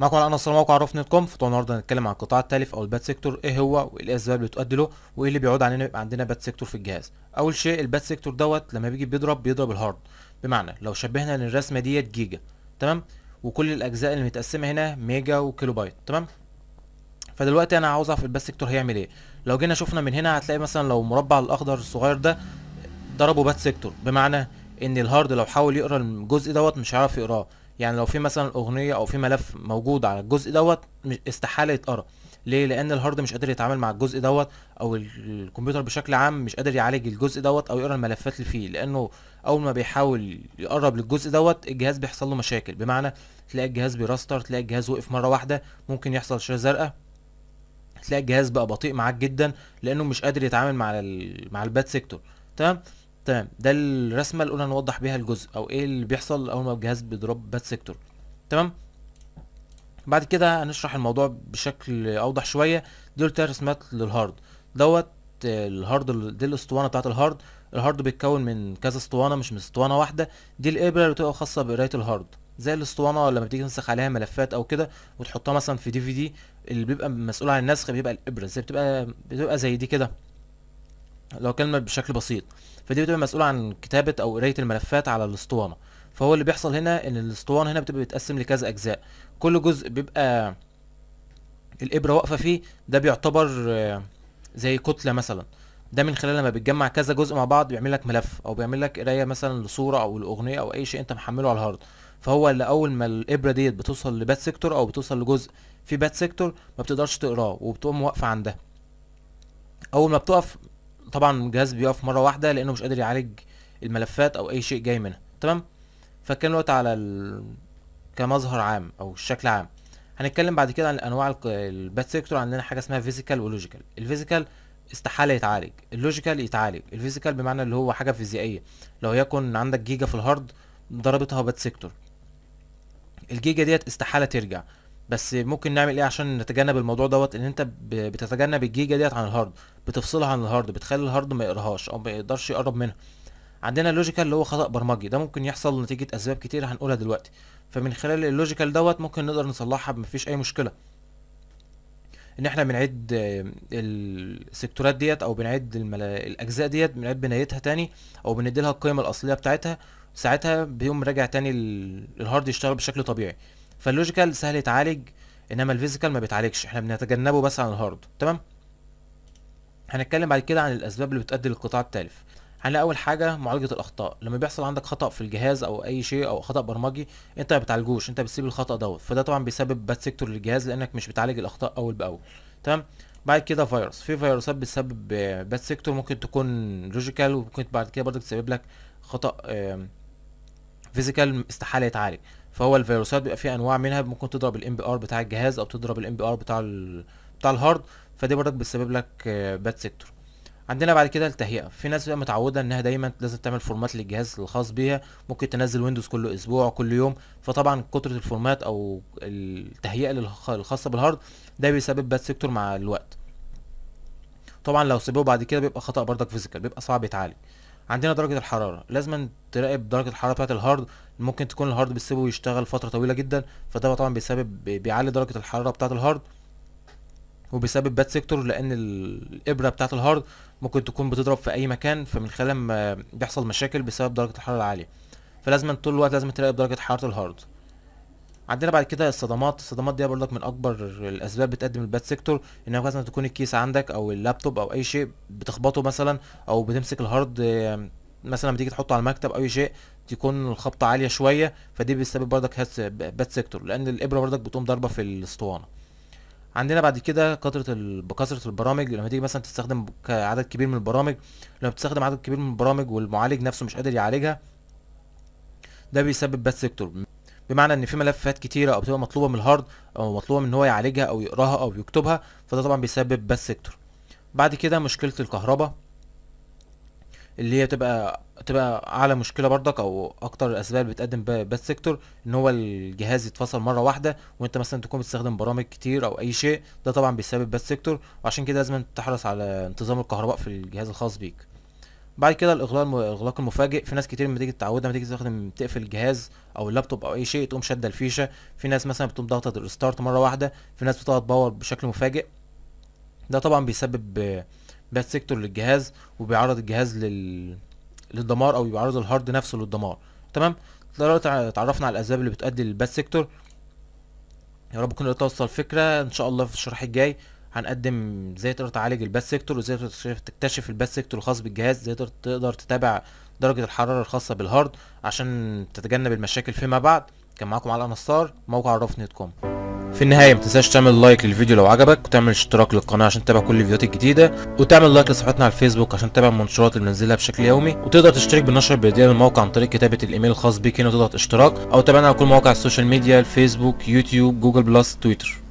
معكم على نصر موقع عرف نت كوم فطبعا النهارده هنتكلم عن القطاع التالف او الباد سيكتور ايه هو وايه الاسباب اللي بتؤدي له وايه اللي بيعود علينا يبقى عندنا باد سيكتور في الجهاز اول شيء الباد سيكتور دوت لما بيجي بيضرب بيضرب الهارد بمعنى لو شبهنا الرسمه ديت جيجا تمام وكل الاجزاء اللي متقسمه هنا ميجا وكيلو بايت تمام فدلوقتي انا عاوز اعرف الباد سيكتور هيعمل ايه لو جينا شفنا من هنا هتلاقي مثلا لو مربع الاخضر الصغير ده ضربه باد سيكتور بمعنى ان الهارد لو حاول يقرا الجزء دوت مش هيعرف يقراه يعني لو في مثلا اغنيه او في ملف موجود على الجزء دوت استحاله يتقرا ليه لان الهارد مش قادر يتعامل مع الجزء دوت او الكمبيوتر بشكل عام مش قادر يعالج الجزء دوت او يقرا الملفات اللي فيه لانه اول ما بيحاول يقرب للجزء دوت الجهاز بيحصل له مشاكل بمعنى تلاقي الجهاز بيرستر تلاقي الجهاز وقف مره واحده ممكن يحصل شاشه زرقاء تلاقي الجهاز بقى بطيء معاك جدا لانه مش قادر يتعامل مع مع الباد سيكتور تمام تمام ده الرسمه الاولى نوضح بيها الجزء او ايه اللي بيحصل اول ما الجهاز بيضرب باد سيكتور تمام بعد كده هنشرح الموضوع بشكل اوضح شويه دول رسمات للهارد دوت الهارد دي الاسطوانه بتاعت الهارد الهارد بيتكون من كذا اسطوانه مش من اسطوانه واحده دي الابره اللي بتبقى خاصه بقرايه الهارد زي الاسطوانه لما بتيجي تنسخ عليها ملفات او كده وتحطها مثلا في دي في دي اللي بيبقى مسؤول عن النسخ بيبقى الابره زي بتبقى بتبقى زي دي كده لو كلمة بشكل بسيط فدي بتبقى مسؤولة عن كتابة أو قراية الملفات على الأسطوانة فهو اللي بيحصل هنا إن الأسطوانة هنا بتبقى بتقسم لكذا أجزاء كل جزء بيبقى الإبرة واقفة فيه ده بيعتبر آه، زي كتلة مثلا ده من خلال لما بتجمع كذا جزء مع بعض بيعمل لك ملف او بيعمل لك قرايه مثلا لصوره او لاغنيه او اي شيء انت محمله على الهارد فهو اللي اول ما الابره ديت بتوصل لبات سيكتور او بتوصل لجزء في بات سيكتور ما بتقدرش تقراه وبتقوم واقفه عندها اول ما بتقف طبعا الجهاز بيقف مره واحده لانه مش قادر يعالج الملفات او اي شيء جاي منها تمام فكان دوت على ال... كمظهر عام او الشكل عام هنتكلم بعد كده عن انواع البات سيكتور عندنا حاجه اسمها فيزيكال ولوجيكال الفيزيكال استحاله يتعالج اللوجيكال يتعالج الفيزيكال بمعنى اللي هو حاجه فيزيائيه لو يكن عندك جيجا في الهارد ضربتها بات سيكتور الجيجا ديت استحاله ترجع بس ممكن نعمل ايه عشان نتجنب الموضوع دوت ان انت بتتجنب الجيجا ديت عن الهارد بتفصلها عن الهارد بتخلي الهارد ما يقراهاش او ما يقدرش يقرب منها عندنا اللوجيكال اللي هو خطا برمجي ده ممكن يحصل نتيجه اسباب كتير هنقولها دلوقتي فمن خلال اللوجيكال دوت ممكن نقدر نصلحها مفيش اي مشكله ان احنا بنعيد السكتورات ديت او بنعيد الاجزاء ديت بنعيد بنايتها تاني او بنديلها القيمه الاصليه بتاعتها ساعتها بيقوم راجع تاني الهارد يشتغل بشكل طبيعي فاللوجيكال سهل يتعالج انما الفيزيكال ما بيتعالجش احنا بنتجنبه بس عن الهارد تمام هنتكلم بعد كده عن الاسباب اللي بتؤدي للقطاع التالف هنلاقي يعني اول حاجه معالجه الاخطاء لما بيحصل عندك خطا في الجهاز او اي شيء او خطا برمجي انت ما بتعالجوش انت بتسيب الخطا دوت فده طبعا بيسبب باد سيكتور للجهاز لانك مش بتعالج الاخطاء اول باول تمام بعد كده فيروس في فيروسات بتسبب باد سيكتور ممكن تكون لوجيكال وممكن بعد كده برضك تسبب لك خطا فيزيكال استحاله يتعالج فهو الفيروسات بيبقى فيها انواع منها ممكن تضرب الام بي ار بتاع الجهاز او تضرب الام بي ار بتاع ال... بتاع الهارد فدي برضك بتسبب لك باد آه، سيكتور عندنا بعد كده التهيئه في ناس بتبقى متعوده انها دايما لازم تعمل فورمات للجهاز الخاص بيها ممكن تنزل ويندوز كل اسبوع كل يوم فطبعا كتره الفورمات او التهيئه الخاصه بالهارد ده بيسبب باد سيكتور مع الوقت طبعا لو سيبوه بعد كده بيبقى خطا برضك فيزيكال بيبقى صعب يتعالج عندنا درجه الحراره لازم تراقب درجه الحراره بتاعت الهارد ممكن تكون الهارد بتسيبه يشتغل فتره طويله جدا فده طبعا بيسبب بيعلي درجه الحراره بتاعت الهارد وبيسبب باد سيكتور لان الابره بتاعت الهارد ممكن تكون بتضرب في اي مكان فمن خلالها بيحصل مشاكل بسبب درجه الحراره العاليه فلازم طول الوقت لازم تراقب درجه حراره الهارد عندنا بعد كده الصدمات الصدمات دي بقول لك من اكبر الاسباب بتقدم الباد سيكتور انها مثلا تكون الكيس عندك او اللابتوب او اي شيء بتخبطه مثلا او بتمسك الهارد مثلا لما تيجي تحطه على المكتب او اي شيء تكون الخبطه عاليه شويه فدي بتسبب بردك باد سيكتور لان الابره بردك بتقوم ضاربه في الاسطوانه عندنا بعد كده كثره بكثره البرامج لما تيجي مثلا تستخدم عدد كبير من البرامج لما بتستخدم عدد كبير من البرامج والمعالج نفسه مش قادر يعالجها ده بيسبب باد سيكتور بمعنى ان في ملفات كتيره او بتبقى مطلوبه من الهارد او مطلوبه من ان هو يعالجها او يقراها او يكتبها فده طبعا بيسبب بس سيكتور بعد كده مشكله الكهرباء اللي هي بتبقى تبقى اعلى مشكله بردك او اكتر الاسباب اللي بتقدم بس سيكتور ان هو الجهاز يتفصل مره واحده وانت مثلا تكون بتستخدم برامج كتير او اي شيء ده طبعا بيسبب بس سيكتور وعشان كده لازم تحرص على انتظام الكهرباء في الجهاز الخاص بيك بعد كده الاغلاق الاغلاق المفاجئ في ناس كتير لما تيجي تتعودها لما تيجي تستخدم تقفل الجهاز او اللابتوب او اي شيء تقوم شاده الفيشه في ناس مثلا بتقوم ضاغطه الريستارت مره واحده في ناس بتقعد باور بشكل مفاجئ ده طبعا بيسبب باد سيكتور للجهاز وبيعرض الجهاز لل... للدمار او بيعرض الهارد نفسه للدمار تمام دلوقتي اتعرفنا على الاسباب اللي بتؤدي للباد سيكتور يا رب كنا توصل فكره ان شاء الله في الشرح الجاي هنقدم ازاي تقدر تعالج الباد سيكتور وازاي تقدر تكتشف الباد سيكتور الخاص بالجهاز ازاي تقدر تتابع درجة الحرارة الخاصة بالهارد عشان تتجنب المشاكل فيما بعد كان معاكم علاء نصار موقع عرف نت كوم في النهاية متنساش تعمل لايك للفيديو لو عجبك وتعمل اشتراك للقناة عشان تتابع كل الفيديوهات الجديدة وتعمل لايك لصفحتنا على الفيسبوك عشان تتابع المنشورات اللي بننزلها بشكل يومي وتقدر تشترك بالنشر البريدية للموقع عن طريق كتابة الايميل الخاص بك هنا وتضغط اشتراك او تابعنا على كل مواقع السوشيال ميديا الفيسبوك يوتيوب جوجل بلس تويتر